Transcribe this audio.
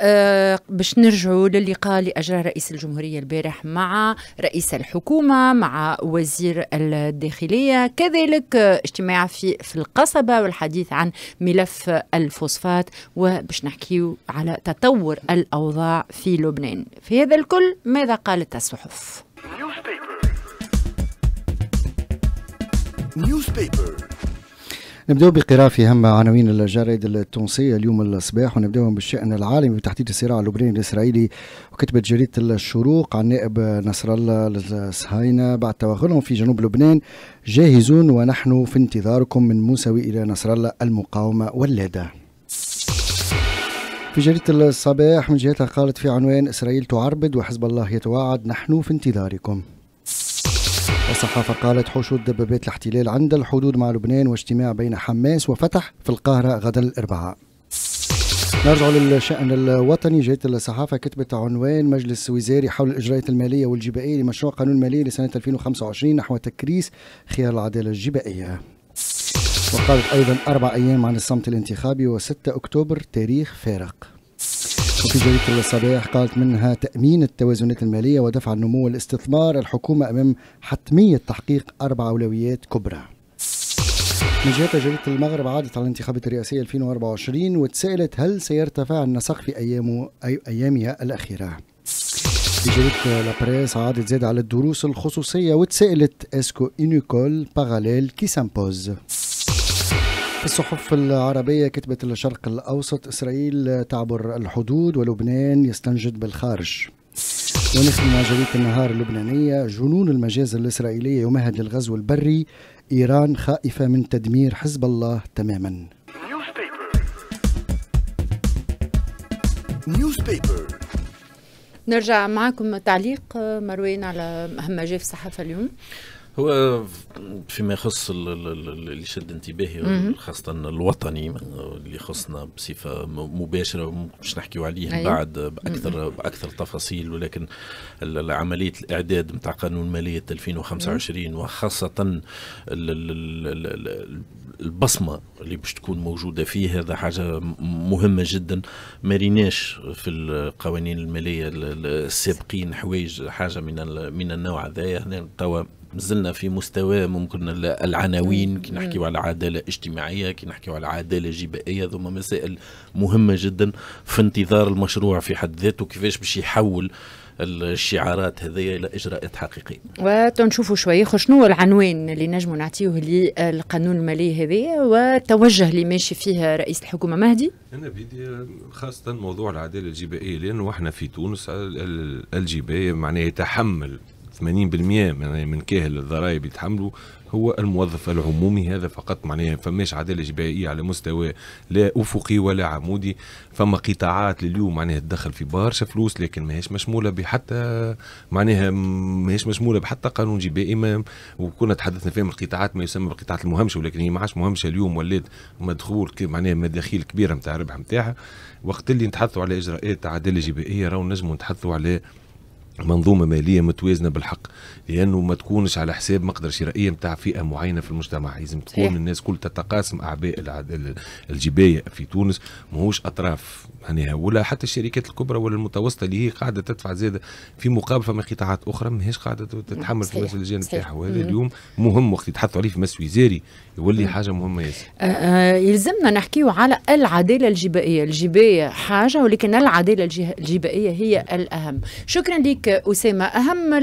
آه، باش نرجعوا للقاء اللي اجراه رئيس الجمهوريه البارح مع رئيس الحكومه مع وزير الداخليه كذلك اجتماع في في القصبه والحديث عن ملف الفوسفات وباش نحكيو على تطور الاوضاع في لبنان في هذا الكل ماذا قالت الصحف Newspaper. نبدأ بقراءة في هم عناوين الجرائد التونسية اليوم الصباح ونبدأ بالشأن العالمي بتحديد الصراع اللبناني الإسرائيلي وكتبت جريدة الشروق عن نائب نصر الله الصهاينة بعد توغلهم في جنوب لبنان جاهزون ونحن في انتظاركم من موسوي إلى نصر الله المقاومة واللادة في جريدة الصباح من جهتها قالت في عنوان إسرائيل تعربد وحزب الله يتوعد نحن في انتظاركم الصحافة قالت حشود دبابات الاحتلال عند الحدود مع لبنان واجتماع بين حماس وفتح في القاهرة غدا الأربعاء نرجع للشأن الوطني جهة الصحافة كتبت عنوان مجلس وزاري حول الإجراءات المالية والجبائية لمشروع قانون مالي لسنة 2025 نحو تكريس خيار العدالة الجبائية وقالت أيضا أربع أيام عن الصمت الانتخابي و6 أكتوبر تاريخ فارق في جريدة الصباح قالت منها تأمين التوازنات المالية ودفع النمو والاستثمار الحكومة أمام حتمية تحقيق أربع أولويات كبرى من جهة جريدة المغرب عادت على الانتخابات الرئاسية 2024 وتسألت هل سيرتفع النسق في أيامه أي أيامها الأخيرة في جريدة لابريس عادت زاد على الدروس الخصوصية وتسألت اسكو إنيكول باغاليل كي سامبوز الصحف العربية كتبت الشرق الأوسط إسرائيل تعبر الحدود ولبنان يستنجد بالخارج ونسمع جريدة النهار اللبنانية جنون المجازر الإسرائيلية يمهد للغزو البري إيران خائفة من تدمير حزب الله تماما نرجع معكم تعليق مروان على مهمة ما جاء في الصحافة اليوم هو فيما يخص اللي شد انتباهي خاصة الوطني اللي يخصنا بصفة مباشرة مش نحكيو عليه أيوه. بعد بأكثر بأكثر تفاصيل ولكن عملية الإعداد متاع قانون مالية 2025 وخاصة البصمة اللي باش تكون موجودة فيه هذا حاجة مهمة جدا ما ريناش في القوانين المالية السابقين حوايج حاجة من من النوع هذايا هنا توا مازلنا في مستوى ممكن العناوين كي نحكيو على عداله اجتماعيه كي نحكيو على عداله جبائيه ثم مسائل مهمه جدا في انتظار المشروع في حد ذاته كيفاش باش يحول الشعارات هذه الى اجراءات حقيقيه. وتنشوفوا شويه شنو العنوان اللي نجموا نعطيوه للقانون المالي هذايا والتوجه اللي ماشي فيه رئيس الحكومه مهدي. انا بدي خاصه موضوع العداله الجبائيه لانه احنا في تونس الجبايه معناها يتحمل 80% من كاهل الضرائب يتحملوا هو الموظف العمومي هذا فقط معناها فماش عداله جبائيه على مستوى لا افقي ولا عمودي فما قطاعات لليوم معناها تدخل في برشا فلوس لكن ماهيش مشموله بحتى معناها ماهيش مشموله بحتى قانون جبائي ما وكنا تحدثنا فيها من القطاعات ما يسمى بالقطاعات المهمشه ولكن هي ما عادش مهمشه اليوم ولات مدخول معناها مداخيل كبيره نتاع الربح نتاعها وقت اللي نتحدثوا على اجراءات عداله جبائيه راهو نجموا نتحدثوا على منظومة مالية متوازنة بالحق لأنه ما تكونش على حساب مقدرة شرائية نتاع فئة معينة في المجتمع لازم تكون صحيح. الناس كل تتقاسم أعباء الجباية في تونس ماهوش أطراف معناها ولا حتى الشركات الكبرى ولا المتوسطة اللي هي قاعدة تدفع زادة في مقابل فما قطاعات أخرى ماهيش قاعدة تتحمل في الجانب نتاعها وهذا اليوم مهم وقت يتحطوا عليه في مس وزاري يولي مم. حاجة مهمة ياسر آه آه يلزمنا نحكيو على العدالة الجبائية الجباية حاجة ولكن العدالة الجبائية هي الأهم شكرا لك أسامة أهم